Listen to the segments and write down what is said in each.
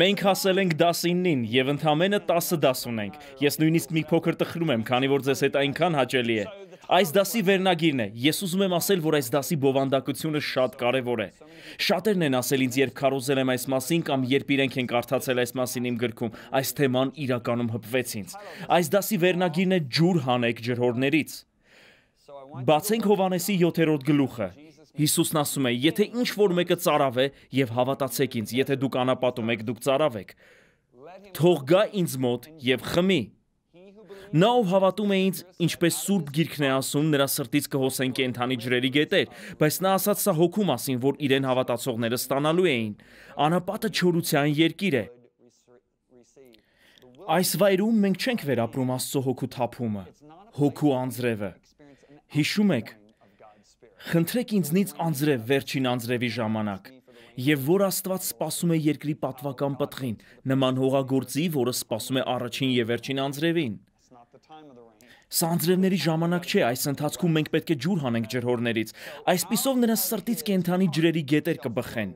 Մենք հասել ենք դաս 9-ին եւ ընդամենը 10 դաս ունենք։ Ես նույնիսկ մի փոքր տխրում եմ, քանի որ ձեզ հետ այնքան հաճելի է։ Այս դասի վերնագիրն է։ Ես ուզում եմ ասել, որ այս դասի բովանդակությունը շատ կարեւոր է։ Շատերն են ասել ինձ, երբ քարոզել եմ այս մասին կամ երբ իրենք են կարդացել այս մասին իմ գրքում, այս թեման իրականում հպվեց ինձ։ Այս դասի վերնագիրն է ջուր հանեք ջրհորներից։ Բացենք Հովանեսի 7-րդ գլուխը։ Հիսուսն ասում է, եթե ինչ որ մեկը ծարավ է եւ հավատացեք ինձ, եթե դուք անապատում եք, դուք ծարավ եք։ Թող գա ինձ մոտ եւ խմի։ Նա ով հավատում է ինձ, ինչպես Սուրբ Գիրքն է ասում, նրա սրտից կհոսեն կենթանի ջրերի գետեր, բայց նա ասաց սա հոգու մասին, որ իրեն հավատացողները ստանալու էին։ Անապատը չորության երկիր է։ Այս վայրում մենք չենք վերապրում Աստծո հոգու թափումը, հոգու անձրևը։ Հիշում եք, Խնդրեք ինձնից անձրև վերջին անձրևի ժամանակ։ Եվ որ Աստված սпасում է երկրի պատվական պտղին, նման հողագործի, որը սпасում է առաջին եւ վերջին անձրևին։ Սա անձրևների ժամանակ չէ, այս ընթացքում մենք պետք է ջուր հանենք ջրհորներից։ Այսպիսով նրանց սրտից կենթանի ջրերի գետեր կբխեն։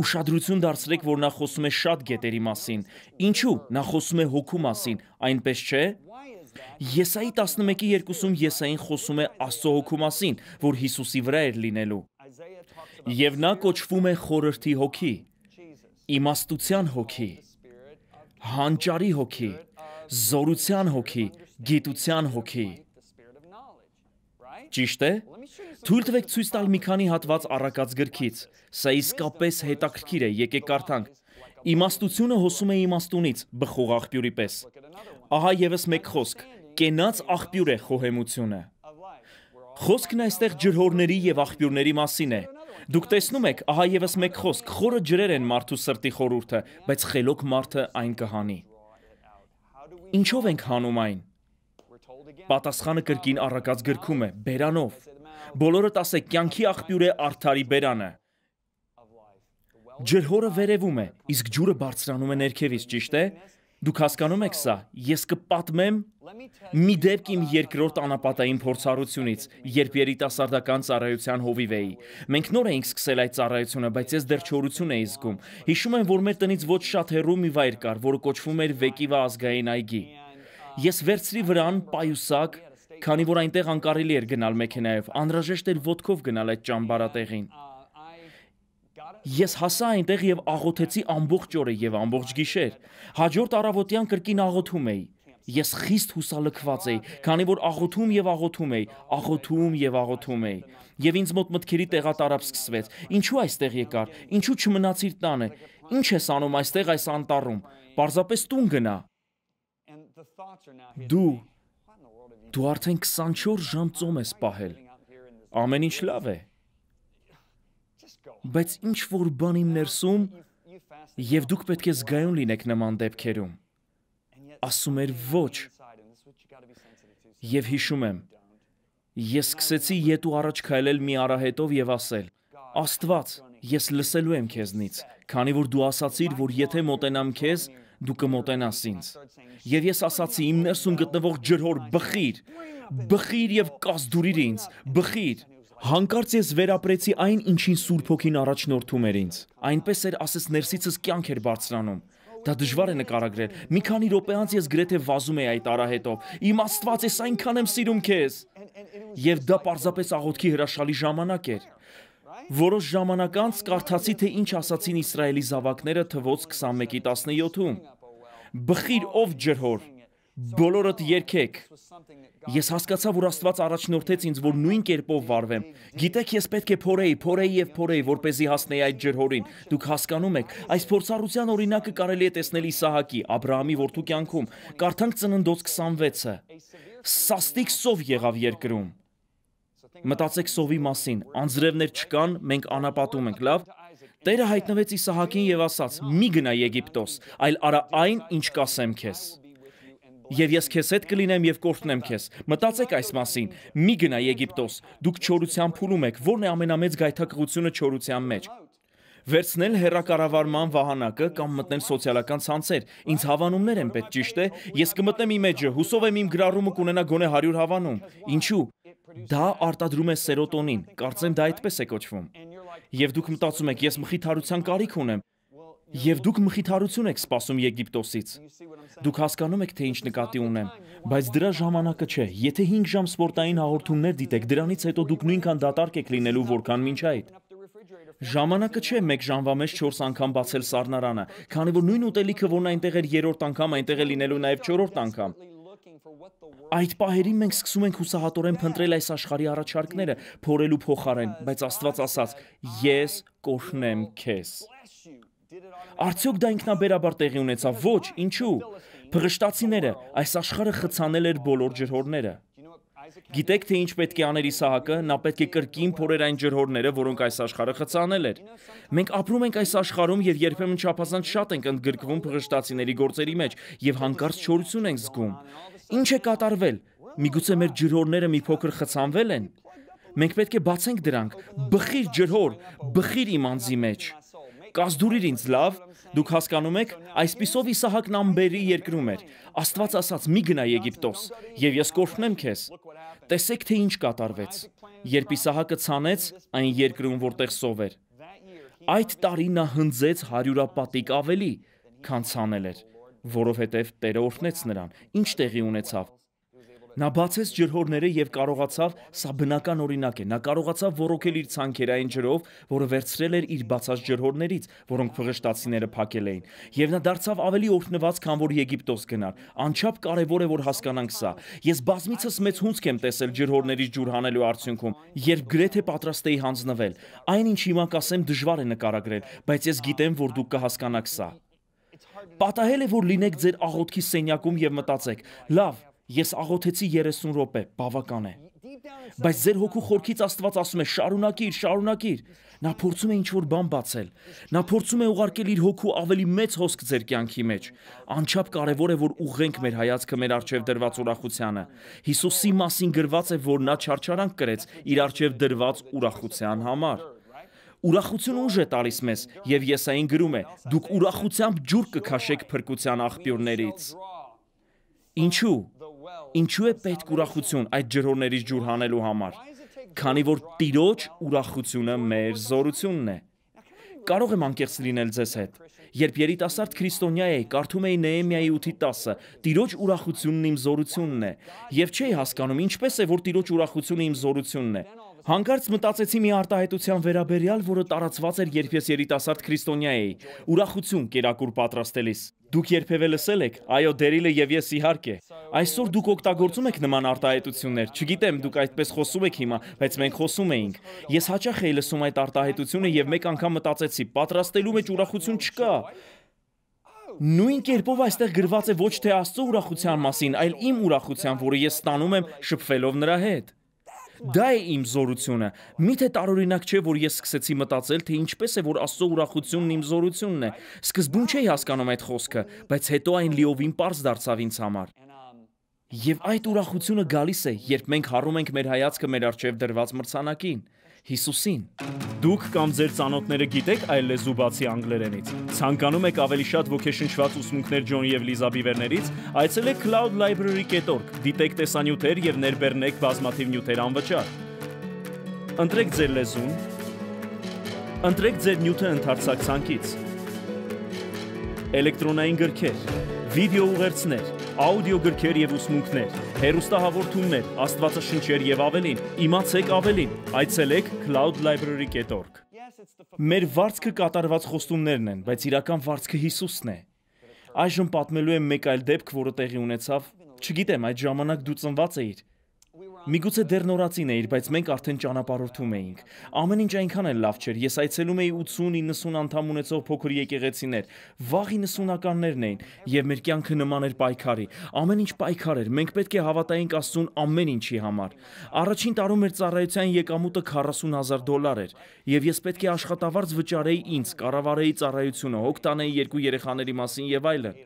Ուշադրություն դարձրեք, որ նա խոսում է շատ գետերի մասին։ Ինչու՞, նա խոսում է հոգու մասին, այնպես չէ։ Եսայի 11-ի 2-ում Եսային խոսում է Աստծո հոգու մասին, որ Հիսուսի վրա էր լինելու։ Եվ նա կոչվում է խորհրդի հոգի, իմաստության հոգի, հանճարի հոգի, զորության հոգի, գիտության հոգի։ Ճիշտ է։ Թույլ տվեք ցույց տալ մի քանի հատված առակած գրքից։ Սա իսկապես հետաքրքիր է, եկեք կարդանք։ Իմաստությունը հոսում է իմաստունից, բխող աղբյուրի պես։ Ահա եւս մեկ խոսք. կենաց աղբյուր է խոհեմությունը։ Խոսքն այստեղ ջրհորների եւ աղբյուրների մասին է։ Դուք տեսնում եք, ահա եւս մեկ խոսք, խորը ջրեր են մարդու սրտի խորուրդը, բայց խելոք մարդը այն կհանի։ Ինչով ենք հանում այն։ Պատասխանը կրկին առակած գրքում է՝ բերանով։ Բոլորը ասեք, կյանքի աղբյուր է արթարի բերանը։ Ջրհորը վերևում է, իսկ ջուրը բարձրանում է ներքևից, ճիշտ է։ Դուք հասկանում եք սա, ես կպատմեմ մի դեպք իմ երկրորդ անապատային փորձառությունից, երբ երիտասարդական ծառայության հովիվ էի։ Մենք նոր էինք սկսել այդ ծառայությունը, բայց ես դեռ չորություն էի զգում։ Հիշում եմ, որ մեր տնից ոչ շատ հեռու մի վայր կար, որը կոչվում էր Վեկիվա ազգային այգի։ Ես վերցրի վրան պայուսակ, քանի որ այնտեղ անկարելի էր գնալ մեքենայով, անհրաժեշտ էր ոտքով գնալ այդ ճամբարատեղին։ Ես հասա այնտեղ եւ աղոթեցի ամբողջ օրը եւ ամբողջ գիշեր։ Հաջորդ առավոտյան կրկին աղոթում էի։ Ես խիստ հուսալքված էի, քանի որ աղոթում եւ աղոթում էի, աղոթում եւ աղոթում էի։ Եվ ինձ մոտ մտքերի տեղատարապ սկսվեց։ Ինչու այստեղ եկար։ Ինչու չմնացիր տանը։ Ինչ ես անում այստեղ այս անտառում։ Պարզապես տուն գնա։ Դու դու արդեն 24 ժամ ծոմ ես պահել։ Ամեն ինչ լավ է։ Բայց ինչ որ բան իմ ներսում եւ դուք պետք է զգայուն լինեք նման դեպքերում։ Ասում էր ոչ։ Եվ հիշում եմ, ես սկսեցի յետու առաջ քայլել մի արահետով եւ ասել. Աստված, ես լսելու եմ քեզնից, քանի որ դու ասացիր, որ եթե մոտենամ քեզ, դու կմոտենաս ինձ։ Եվ ես ասացի իմ ներսում գտնվող ջրհոր բխիր, բխիր եւ կազդուրիր ինձ, բխիր։ Հանկարծ ես վերապրեցի այն, ինչին Սուրբ Հոգին առաջնորդում էր ինձ։ Այնպես էր, ասես ներսիցս կյանք էր բարձրանում։ Դա դժվար է նկարագրել։ Մի քանի րոպե անց ես գրեթե վազում էի այդ արահետով։ Իմ Աստված, ես այնքան եմ սիրում քեզ։ Եվ դա պարզապես աղոթքի հրաշալի ժամանակ էր։ Որոշ ժամանակ անց կարդացի, թե ինչ ասացին Իսրայելի զավակները թվոց 21-ի 17-ում։ Բխիր ով ջրհոր, բոլորդ երկեք։ Ես հասկացա, որ Աստված առաջնորդեց ինձ, որ նույն կերպով վարվեմ։ Գիտեք, ես պետք է փորեի, փորեի եւ փորեի, որ เป զի հասնեի այդ ջրհորին։ Դուք հասկանում եք, այս փորձառության օրինակը կարելի է տեսնել Իսահակի, Աբրահամի որդու կյանքում։ Կարդանք ծննդոց 26-ը։ Սաստիկ սով եղավ երկրում։ Մտածեք սովի մասին։ Անձրևներ չկան, մենք անապատում ենք, լավ։ Տերը հայտնվեց Իսահակին եւ ասաց. «Մի գնա Եգիպտոս, այլ արա այն, ինչ կասեմ քեզ»։ Եվ ես քեզ հետ կլինեմ եւ կորտնեմ քեզ։ Մտածեք այս մասին։ Մի գնա Եգիպտոս։ Դուք չորության փուլում եք։ Որն է ամենամեծ գայթակղությունը չորության մեջ։ Վերցնել հերակարավարման վահանակը կամ մտնել սոցիալական ցանցեր։ Ինձ հավանումներ են պետք, ճիշտ է։ Ես կմտնեմ իմ մեջը, հուսով եմ իմ գրառումը կունենա գոնե 100 հավանում։ Ինչու՞։ Դա արտադրում է սերոտոնին, կարծեմ դա այդպես է կոչվում։ Եվ դուք մտածում եք, ես մխիթարության կարիք ունեմ։ Եվ դուք մխիթարություն եք սպասում Եգիպտոսից։ Դուք հասկանում եք, թե ինչ նկատի ունեմ, բայց դրա ժամանակը չէ։ Եթե 5 ժամ սպորտային հաղորդումներ դիտեք, դրանից հետո դուք նույնքան դատարկ եք լինելու, որքան մինչ այդ։ Ժամանակը չէ մեկ ժամվա մեջ 4 անգամ բացել սառնարանը, քանի որ նույն ուտելիքը, որն այնտեղ էր երրորդ անգամ, այնտեղ է լինելու նաև 4-րդ անգամ։ Այդ պահերին մենք սկսում ենք հուսահատորեն փնտրել այս աշխարհի առաջարկները, փորելու փոխարեն, բայց Աստված ասաց. Ես կօշնեմ քեզ։ Արդյոք դա ինքնաբերաբար տեղի ունեցավ։ Ոչ, ինչու։ Փղշտացիները այս աշխարհը խցանել էր բոլոր ջրհորները։ Գիտեք թե ինչ պետք է աներ Իսահակը, նա պետք է կրկին փորեր այն ջրհորները, որոնք այս աշխարհը խցանել էր։ Մենք ապրում ենք այս աշխարհում եւ երբեմն չափազանց շատ ենք ընդգրկվում փղշտացիների գործերի մեջ եւ հանկարծ չորություն ենք զգում։ Ինչ է կատարվել։ Միգուցե մեր ջրհորները մի փոքր խցանվել են։ Մենք պետք է բացենք դրանք։ Բխիր ջրհոր, բխիր իմ անձի մեջ կազդուրիր ինձ լավ, դուք հասկանում եք, այսպիսով Իսահակն ամբերի երկրում էր։ Աստված ասաց՝ մի գնա Եգիպտոս, եւ ես կորհնեմ քեզ։ Տեսեք թե ինչ կատարվեց։ Երբ Իսահակը ցանեց այն երկրում, որտեղ սով էր, այդ տարի նա հնձեց հարյուրապատիկ ավելի, քան ցանել էր, որովհետև Տերը օրհնեց նրան։ Ինչ տեղի ունեցավ։ Նա բացեց ջրհորները եւ կարողացավ, սա բնական օրինակ է, նա կարողացավ ոռոգել իր ցանկերային ջրով, որը վերցրել էր իր բացած ջրհորներից, որոնք փղշտացիները փակել էին։ Եվ նա դարձավ ավելի օրհնված, քան որ Եգիպտոս գնար։ Անչափ կարեւոր է որ հասկանանք սա։ Ես բազմիցս մեծ հունցք եմ տեսել ջրհորներից ջուր հանելու արդյունքում, երբ գրեթե պատրաստ էի հանձնվել։ Այն ինչ հիմա կասեմ դժվար է նկարագրել, բայց ես գիտեմ, որ դուք կհասկանաք սա։ Պատահել է որ լինեք ձեր աղոթքի սենյակում եւ մտածեք. լավ, Ես աղոթեցի 30 րոպե, բավական է։ Բայց ձեր հոգու խորքից Աստված ասում է՝ շարունակիր, շարունակիր։ Նա փորձում է ինչ-որ բան բացել։ Նա փորձում է ուղարկել իր հոգու ավելի մեծ հոսք ձեր կյանքի մեջ։ Անչափ կարևոր է, որ ուղենք մեր հայացքը մեր արջև դրված ուրախությանը։ Հիսուսի մասին գրված է, որ նա չարչարանք կրեց իր արջև դրված ուրախության համար։ Ուրախությունը ուժ է տալիս մեզ, եւ Եսային գրում է. Դուք ուրախությամբ ջուր կքաշեք փրկության աղբյուրներից։ Ինչու՞։ Ինչու է պետք ուրախություն այդ ջրհորներից ջուր հանելու համար։ Քանի որ Տիրոջ ուրախությունը մեր զորությունն է։ Կարող եմ անկեղծ լինել ձեզ հետ։ Երբ երիտասարդ քրիստոնյա էի, կարդում էի Նեեմիայի 8:10-ը, Տիրոջ ուրախությունն իմ զորությունն է, եւ չէի հասկանում ինչպես է որ Տիրոջ ուրախությունը իմ զորությունն է։ Հանկարծ մտածեցի մի արտահայտության վերաբերյալ, որը տարածված էր, երբ ես երիտասարդ քրիստոնյա էի՝ ուրախություն կերակուր պատրաստելիս։ Դուք երբևէ լսել եք, այո, դերիլը եւ ես իհարկե։ Այսօր դուք օգտագործում եք նման արտահայտություններ։ Չգիտեմ, դուք այդպես խոսում եք հիմա, բայց մենք խոսում էինք։ Ես հաճախ էի լսում այդ արտահայտությունը եւ մեկ անգամ մտածեցի, պատրաստելու մեջ ուրախություն չկա։ Նույն կերպով այստեղ գրված է ոչ թե Աստծո ուրախության մասին, այլ իմ ուրախության, որը ես ստանում եմ շփվելով նրա հետ։ Դա է իմ զորությունը։ Միթե տարօրինակ չէ, որ ես սկսեցի մտածել, թե ինչպես է որ Աստծո ուրախությունն իմ զորությունն է։ Սկզբում չէի հասկանում այդ խոսքը, բայց հետո այն լիովին པարզ դարձավ ինձ համար։ um, Եվ այդ ուրախությունը գալիս է, երբ մենք հառում ենք մեր հայացքը մեր արջև դրված մրցանակին։ Հիսուսին։ Դուք կամ ձեր ծանոթները գիտեք այլ լեզու բացի անգլերենից։ Ցանկանում եք ավելի շատ ոգեշնչված ուսմունքներ Ջոն եւ Լիզա Բիվերներից, այցելեք cloudlibrary.org, դիտեք տեսանյութեր եւ ներբեռնեք բազմաթիվ նյութեր անվճար։ Ընտրեք ձեր լեզուն, ընտրեք ձեր նյութը ընդարձակ ցանկից։ Էլեկտրոնային գրքեր, վիդեո ուղերձներ, աուդիոգրքեր եւ ուսմունքներ, հերոստահաղորդումներ, աստվածաշնչեր եւ ավելին։ Իմացեք ավելին։ Այցելեք cloudlibrary.org։ Մեր վարձքը կատարված խոստումներն են, բայց իրական վարձքը Հիսուսն է։ Այժմ պատմելու եմ մեկ այլ դեպք, որը տեղի ունեցավ։ Չգիտեմ, այդ ժամանակ դու ծնված էիր Միգուցե դեռ նորացին էիր, բայց մենք արդեն ճանապարհորդում էինք։ Ամեն ինչ այնքան էլ լավ չէր։ Ես այցելում էի 80-90 անդամ ունեցող փոքր եկեղեցիներ, վաղ 90-ականներն էին, եւ մեր կյանքը նման էր պայքարի։ Ամեն ինչ պայքար էր։ Մենք պետք է հավատայինք Աստծուն ամեն ինչի համար։ Առաջին տարում մեր ծառայության եկամուտը 40000 դոլար էր, եւ ես պետք է աշխատավարձ վճարեի ինձ, կառավարեի ծառայությունը, հոգ տանեի երկու երեխաների մասին եւ այլն։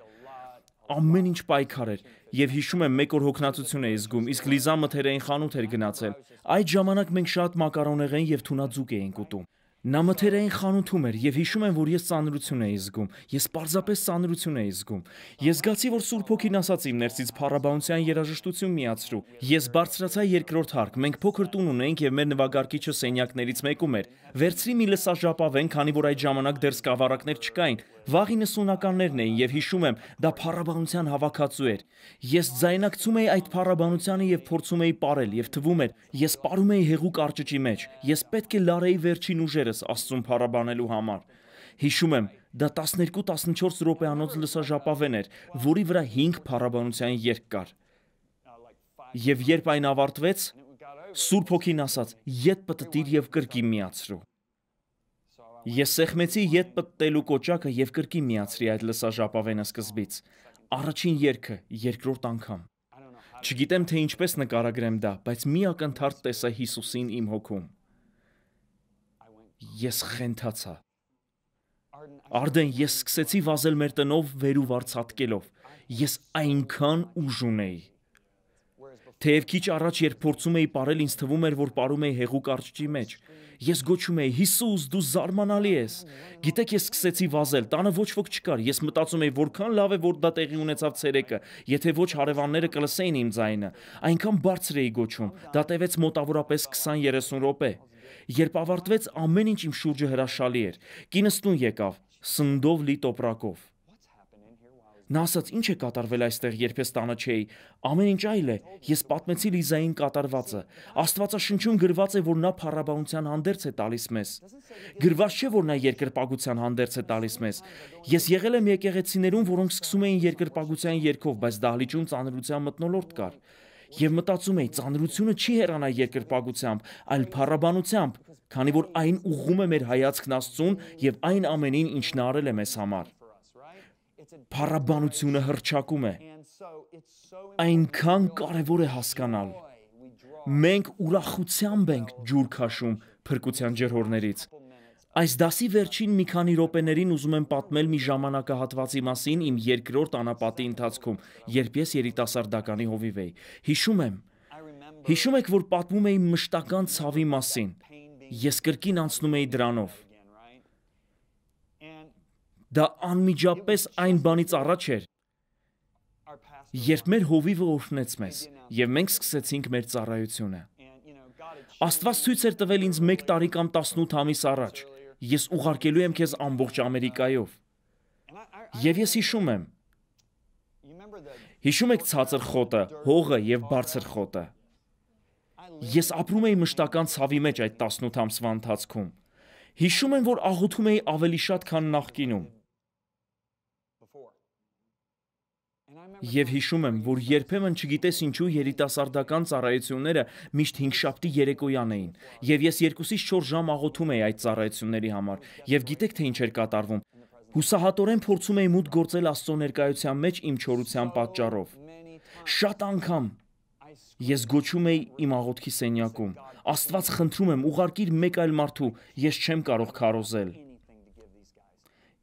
Ամեն ինչ պայքար էր։ Եվ հիշում եմ մեկ օր հոգնածություն էի զգում, իսկ Լիզա մթերային խանութ էր գնացել։ Այդ ժամանակ մենք շատ մակարոնեղեն եւ թունաձուկ էինք ուտում։ Նա մթերային խանութում էր եւ հիշում եմ, որ ես ծանրություն էի զգում։ Ես պարզապես ծանրություն էի զգում։ Ես զգացի, որ Սուրբ Հոգին ասաց իմ ներսից փառաբանության երաժշտություն միացրու։ Ես բարձրացա երկրորդ հարկ։ Մենք փոքր տուն ունենք եւ մեր նվագարկիչը սենյակներից մեկում էր։ Վերցրի մի լսաժապավեն, քանի որ այդ ժամանակ դեռ սկավառակներ չկային։ Վաղի 90-ականներն էին եւ հիշում եմ, դա փառաբանության հավաքածու էր։ Ես ձայնակցում էի այդ փառաբանությանը եւ փորձում էի ապարել եւ թվում էր, ես ապարում էի հեղուկ արճճի մեջ։ Ես պետք է լարեի վերջին ուժերս Աստծուն փառաբանելու համար։ Հիշում եմ, դա 12-14 րոպեանոց լսաժապավեն էր, որի վրա 5 փառաբանության երկ կար։ Եվ երբ այն ավարտվեց, Սուրբ Հոգին ասաց. «Ետ պտտիր եւ կրկի միացրու»։ Ես սեղմեցի ետ պտտելու կոճակը և կրկի միացրի այդ լսաժապավենը սկզբից։ Առաջին երկը, երկրորդ անգամ։ Չգիտեմ, թե ինչպես նկարագրեմ դա, բայց մի ակնթարդ տեսա Հիսուսին իմ հոգում։ Ես խենթացա։ Արդեն ես սկսեցի վազել մեր տնով վեր ու վարձ հատկելով։ Ես այնքան ուժ ունեի։ Թեև քիչ առաջ երբ փորձում էի ապարել ինձ թվում էր որ ապարում էի հեղուկ արջի մեջ։ Ես գոչում էի Հիսուս դու զարմանալի ես։ Գիտեք ես սկսեցի վազել, տանը ոչ ոք չկար։ Ես մտածում էի որքան լավ է որ դա տեղի ունեցավ ցերեկը, եթե ոչ հարևանները կլսեին իմ ձայնը։ Այնքան բարձր էի գոչում։ Դա տևեց մոտավորապես 20-30 րոպե։ Երբ ավարտվեց ամեն ինչ իմ շուրջը հրաշալի էր։ Կինս տուն եկավ, սնդով լի տոպրակով։ Նա ասաց, ինչ է կատարվել այստեղ, երբ ես տանը չէի։ Ամեն ինչ այլ է։ Ես պատմեցի Լիզային կատարվածը։ Աստվածաշնչում գրված է, որ նա փառաբանության հանդերձ է տալիս մեզ։ Գրված չէ, որ նա երկրպագության հանդերձ է տալիս մեզ։ Ես եղել եմ եկեղեցիներում, որոնք սկսում էին երկրպագության երգով, բայց դահլիճում ծանրության մտնոլորտ կար։ Եվ մտածում էի, ծանրությունը չի հեռանա երկրպագությամբ, այլ փառաբանությամբ, քանի որ այն ուղղում է մեր հայացքն Աստծուն եւ այն ամենին, ինչ նա արել է մեզ համար փառաբանությունը հրճակում է։ Այնքան կարևոր է հասկանալ։ Մենք ուրախությամբ ենք ջուր քաշում փրկության ջերհորներից։ Այս դասի վերջին մի քանի րոպեներին ուզում եմ պատմել մի ժամանակահատվածի մասին իմ երկրորդ անապատի ընթացքում, երբ ես երիտասարդականի հովիվ էի։ Հիշում եմ։ Հիշում եք, որ պատմում էի մշտական ցավի մասին։ Ես կրկին անցնում էի դրանով։ Դա անմիջապես այն բանից առաջ էր, երբ մեր հովիվը օրհնեց մեզ եւ մենք սկսեցինք մեր ծառայությունը։ Աստված ցույց էր տվել ինձ 1 տարի կամ 18 ամիս առաջ։ Ես ուղարկելու եմ քեզ ամբողջ Ամերիկայով։ Եվ ես հիշում եմ։ Հիշում եք ցածր խոտը, հողը եւ բարձր խոտը։ Ես ապրում էի մշտական ցավի մեջ այդ 18 ամսվա ընթացքում։ Հիշում եմ, որ աղոթում էի ավելի շատ, քան նախկինում։ Եվ հիշում եմ, որ երբեմն չգիտես ինչու երիտասարդական ծառայությունները միշտ 5 շաբթի երեկոյան էին, եւ ես 2-ից 4 ժամ աղոթում էի այդ ծառայությունների համար, եւ գիտեք թե ինչ էր կատարվում։ Հուսահատորեն փորձում էի մուտք գործել Աստծո ներկայության մեջ իմ չորության պատճառով։ Շատ անգամ ես գոչում էի իմ աղոթքի սենյակում. Աստված խնդրում եմ, ուղարկիր մեկ այլ մարդու, ես չեմ կարող քարոզել։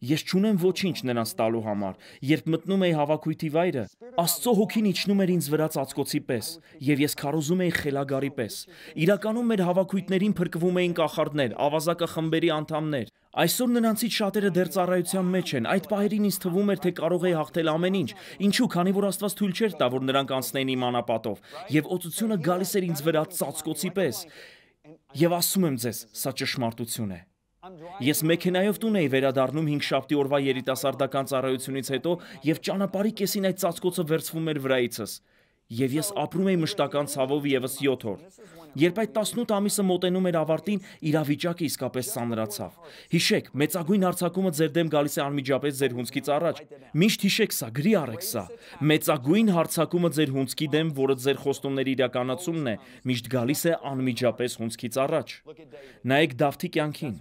Ես չունեմ ոչինչ նրանց տալու համար։ Երբ մտնում էի հավաքույթի վայրը, Աստծո հոգին իջնում էր ինձ վրա ծածկոցի պես, եւ ես քարոզում էի խելագարի պես։ Իրականում մեր հավաքույթներին փրկվում էին կախարդներ, ավազակը խմբերի անդամներ։ Այսօր նրանցից շատերը դեռ ծառայության մեջ են։ Այդ պահերին ինձ թվում էր, թե կարող էի հաղթել ամեն ինչ։ Ինչու, քանի որ Աստված թույլ չէր տա, որ նրանք անցնեին իմ անապատով, եւ օծությունը գալիս էր ինձ վրա ծածկոցի պես։ Եվ ասում եմ ձեզ, սա ճշմարտություն է։ Ես մեքենայով տուն էի վերադառնում 5 շաբթի օրվա երիտասարդական ծառայությունից հետո եւ ճանապարհի կեսին այդ ծածկոցը վերցվում էր վրայիցս։ Եվ ես ապրում էի մշտական ցավով եւս 7 օր։ Երբ այդ 18 ամիսը մոտենում էր ավարտին, իրավիճակը իսկապես ծանրացավ։ Հիշեք, մեծագույն հարցակումը ձեր դեմ գալիս է անմիջապես ձեր հունցքից առաջ։ Միշտ հիշեք սա, գրի առեք սա։ Մեծագույն հարցակումը ձեր հունցքի դեմ, որը ձեր խոստումների իրականացումն է, միշտ գալիս է անմիջապես հունցքից առաջ։ Նայեք Դավթի կյանքին։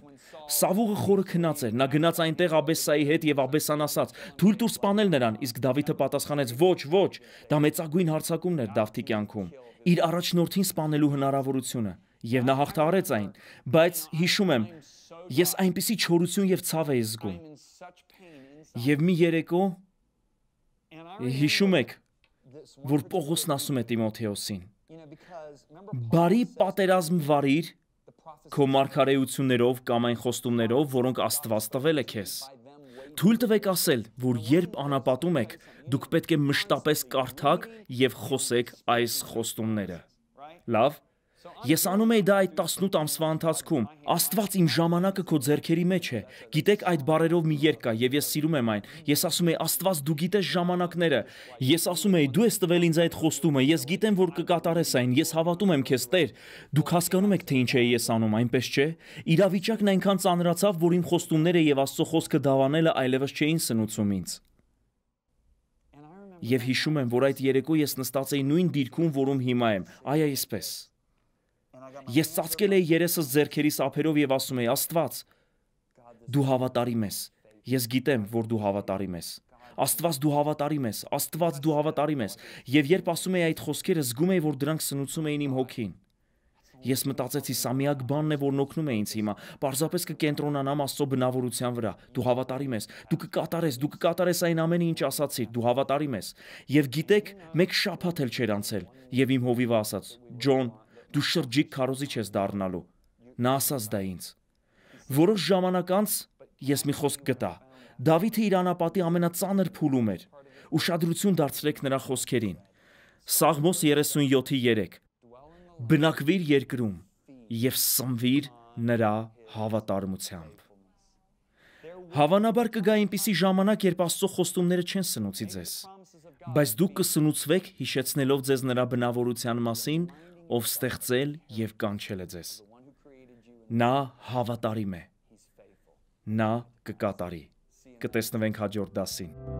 Սավուղը խորը քնած էր, նա գնաց այնտեղ Աբեսայի հետ եւ Աբեսան ասաց. «Թույլ տուր սպանել նրան», իսկ Դավիթը պատասխանեց. «Ոչ, ոչ, դա մեծագույն հարձակումն էր Դավթի կյանքում, իր առաջնորդին սպանելու հնարավորությունը»։ Եվ նա հաղթահարեց այն, բայց հիշում եմ, ես այնպիսի չորություն եւ ցավ էի զգում։ Եվ մի երեկո հիշում եք, որ Պողոսն ասում է Տիմոթեոսին. «Բարի պատերազմ վարիր» քո մարգարեություններով կամ այն խոստումներով, որոնք Աստված տվել է քեզ։ Թույլ տվեք ասել, որ երբ անապատում եք, դուք պետք է մշտապես կարդաք եւ խոսեք այս խոստումները։ Լավ, Ես անում էի դա այդ 18 ամսվա ընթացքում։ Աստված իմ ժամանակը քո ձեռքերի մեջ է։ Գիտեք այդ բարերով մի երկ կա եւ ես սիրում եմ այն։ Ես ասում եի Աստված դու գիտես ժամանակները։ Ես ասում եի դու ես տվել ինձ այդ խոստումը։ Ես գիտեմ որ կկատարես այն։ Ես հավատում եմ քեզ Տեր։ Դուք հասկանում եք թե ինչ էի ես անում, այնպես չէ։ Իրավիճակն այնքան ծանրացավ, որ իմ խոստումները եւ Աստծո խոսքը դավանելը այլևս չէին սնուցում ինձ։ Եվ հիշում եմ, որ այդ երեկո ես նստած էի նույն դիրքում, որում հիմա եմ, այ այսպես։ Ես ծածկել էի երեսս зерքերիս ափերով եւ ասում էի. Աստված, դու հավատարիմ ես։ Ես գիտեմ, որ դու հավատարիմ ես։ Աստված դու հավատարիմ ես, Աստված դու հավատարիմ ես։ Եվ երբ ասում էի այդ խոսքերը, զգում էի, որ դրանք սնուցում էին իմ հոգին։ Ես մտածեցի, սա միակ բանն է, որն օգնում է ինձ հիմա։ Պարզապես կկենտրոնանամ Աստծո բնավորության վրա։ Դու հավատարիմ ես, դու կկատարես, դու կկատարես այն ամենը, ինչ ասացի, դու հավատարիմ ես։ Եվ գիտեք, մեկ շաբաթ էլ չեր անցել, եւ իմ հովիվը ասաց. «Ջոն, դու շրջիկ քարոզիչ ես դառնալու։ Նա ասաց դա ինձ։ Որոշ ժամանակ անց ես մի խոսք գտա։ Դավիթը իր անապատի ամենածանր փուլում էր։ Ուշադրություն դարձրեք նրա խոսքերին։ Սաղմոս 37:3 Բնակվիր երկրում եւ սնվիր նրա հավատարմությամբ։ Հավանաբար կգա այնպիսի ժամանակ, երբ Աստծո խոստումները չեն սնուցի ձեզ։ Բայց դուք կսնուցվեք հիշեցնելով ձեզ նրա բնավորության մասին, ով ստեղծել եւ կանչել է ձեզ։ Նա հավատարիմ է։ Նա կկատարի։ Կտեսնվենք հաջորդ դասին։